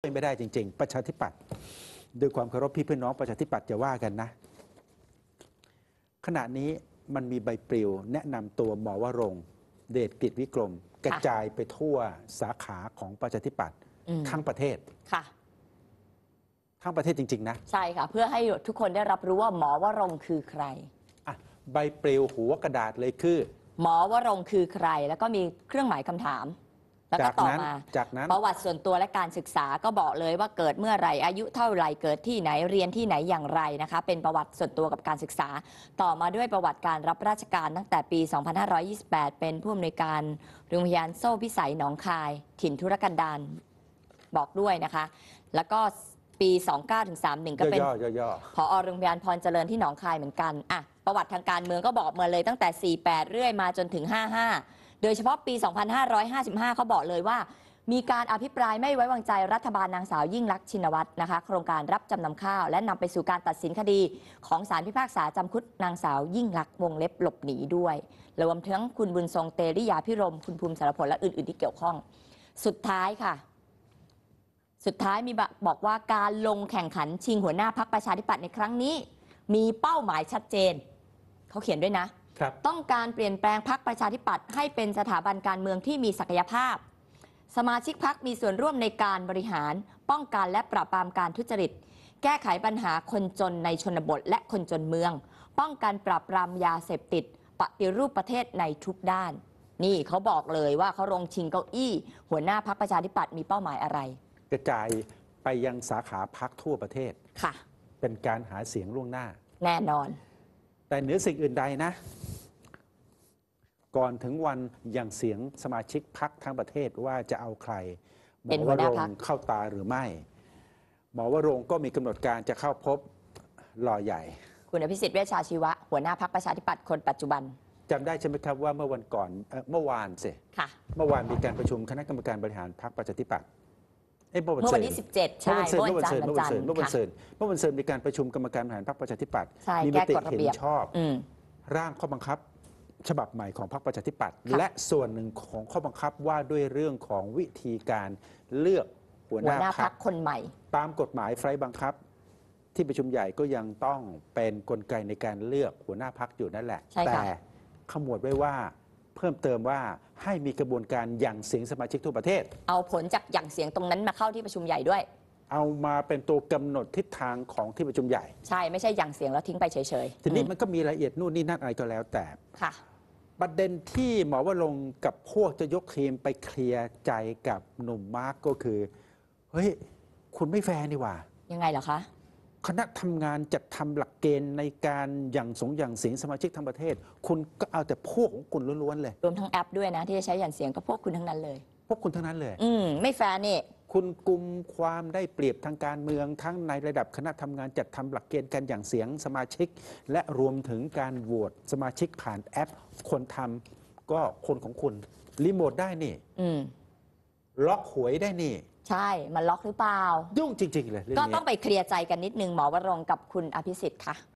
ไม่ได้จริงๆ ประชาธิปัตย์ด้วยความเคารพพี่เพื่อนน้องประชาธิปัตย์จะว่ากันนะ ขณะนี้มันมีใบปลิวแนะนำตัวหมอวรงเดชกิจวิกรมกระจายไปทั่วสาขาของประชาธิปัตย์ทั้งประเทศค่ะทั้งประเทศจริง ๆ นะใช่ค่ะเพื่อให้ทุกคนได้รับรู้ว่า หมอวรงคือใครอะใบปลิวหัวกระดาษเลยคือ หมอวรงคือใคร แล้วก็มีเครื่องหมายคำถามแล้วก็จากต่อนั้นมาจากนั้นประวัติส่วนตัวและการศึกษาก็บอกเลยว่าเกิดเมื่อไรอายุเท่าไรเกิดที่ไหนเรียนที่ไหนอย่างไรนะคะ เป็นประวัติส่วนตัวกับการศึกษา ต่อมาด้วยประวัติการรับราชการตั้งแต่ปี 2528 เป็นผู้อำนวยการโรงพยาบาลโซ่พิสัยหนองคาย ถิ่นธุรกันดารบอกด้วยนะคะ แล้วก็ปี 29ถึง31 ก็เป็นพ่อ่อโรงพยาบาลพรเจริญที่หนองคายเหมือนกันอ่ะประวัติทางการเมืองก็บอกมาเลย ตั้งแต่ 48 เรื่อยมาจนถึง 55โดยเฉพาะปี 2555 เขาบอกเลยว่า มีการอภิปรายไม่ไว้วางใจรัฐบาลนางสาวยิ่งลักษณ์ชินวัตรนะคะโครงการรับจำนำข้าว และนำไปสู่การตัดสินคดีของศาลพิพากษาจำคุกนางสาวยิ่งลักษณ์วงเล็บหลบหนีด้วยรวมทั้งคุณบุญทรงเตริยาพิรม คุณภูมิสารพลและอื่นๆ ที่เกี่ยวข้อง สุดท้ายค่ะ สุดท้ายมีบอกว่าการลงแข่งขันชิงหัวหน้าพักประชาธิปัตย์ในครั้งนี้ มีเป้าหมายชัดเจนเขาเขียนด้วยนะต้องการเปลี่ยนแปลงพักประชาธิปัตย์ให้เป็นสถาบันการเมืองที่มีศักยภาพ สมาชิกพักมีส่วนร่วมในการบริหาร ป้องกันและปราบปรามการทุจริต แก้ไขปัญหาคนจนในชนบท และคนจนเมือง ป้องกันปราบปรามยาเสพติดปฏิรูปประเทศในทุกด้าน นี่เขาบอกเลยว่าเขาลงชิงเก้าอี้หัวหน้าพักประชาธิปัตย์มีเป้าหมายอะไรกระจายไปยังสาขาพักทั่วประเทศค่ะ เป็นการหาเสียงล่วงหน้า แน่นอน แต่เหนือสิ่งอื่นใดนะก่อนถึงวันอย่างเสียงสมาชิกพักทั้งประเทศว่าจะเอาใครหมอวรงเข้าตาหรือไม่หมอวรงก็มีกำหนดการจะเข้าพบรอใหญ่ คุณอภิสิทธิ์เวชชาชีวะ หัวหน้าพักประชาธิปัตย์คนปัจจุบันจำได้ใช่ไหมครับว่าเมื่อวันก่อนเมื่อวานสิเมื่อวานมีการประชุมคณะกรรมการบริหารพักประชาธิปัตย์เมื่อวันที่17ใช่เมื่อวันเสาร์เมื่อวันเสาร์เมื่อวันเสาร์เมื่อวันเสาร์มีการประชุมกรรมการบริหารพรรคประชาธิปัตย์มีมติเห็นชอบร่างข้อบังคับฉบับใหม่ของพรรคประชาธิปัตย์และส่วนหนึ่งของข้อบังคับว่าด้วยเรื่องของวิธีการเลือกหัวหน้าพรรคคนใหม่ ตามกฎหมายไฟบังคับที่ประชุมใหญ่ก็ยังต้องเป็นนกลไกในการเลือกหัวหน้าพักอยู่นั่นแหละ แต่ขมวดไว้ว่าเพิ่มเติมว่าให้มีกระบวนการอย่างเสียงสมาชิกทั่วประเทศ เอาผลจากอย่างเสียงตรงนั้นมาเข้าที่ประชุมใหญ่ด้วยเอามาเป็นตัวกำหนดทิศทางของที่ประชุมใหญ่ ใช่ไม่ใช่อย่างเสียงแล้วทิ้งไปเฉยๆ ทีนี้มันก็มีรายละเอียดนู่นนี่นั่นอะไรก็แล้วแต่ ค่ะประเด็นที่หมอว่าลงกับพวกจะยกรีมไปเคลียร์ใจกับหนุ่มมาร์กก็คือ เฮ้ย คุณไม่แฟร์นี่ว่า ยังไงเหรอคะคณะทำงานจัดทำหลักเกณฑ์ในการอย่างสงอย่างเสียงสมาชิกทั้งประเทศ คุณก็เอาแต่พวกของคุณล้วนๆเลยรวมทั้งแอปด้วยนะ ที่จะใช้อย่างเสียงก็พวกคุณทั้งนั้นเลย พวกคุณทั้งนั้นเลย อืมไม่แฟร์นี่คุณกลุ่มความได้เปรียบทางการเมืองทั้งในระดับคณะทำงานจัดทำหลักเกณฑ์กันอย่างเสียงสมาชิก และรวมถึงการโหวตสมาชิกผ่านแอป คนทำก็คนของคุณ รีโมทได้นี่ล็อกหวยได้นี่ ใช่ มันล็อกหรือเปล่ายุ่งจริง ๆ เลย ก็ต้องไปเคลียร์ใจกันนิดนึงหมอวรงกับคุณอภิสิทธิ์ค่ะ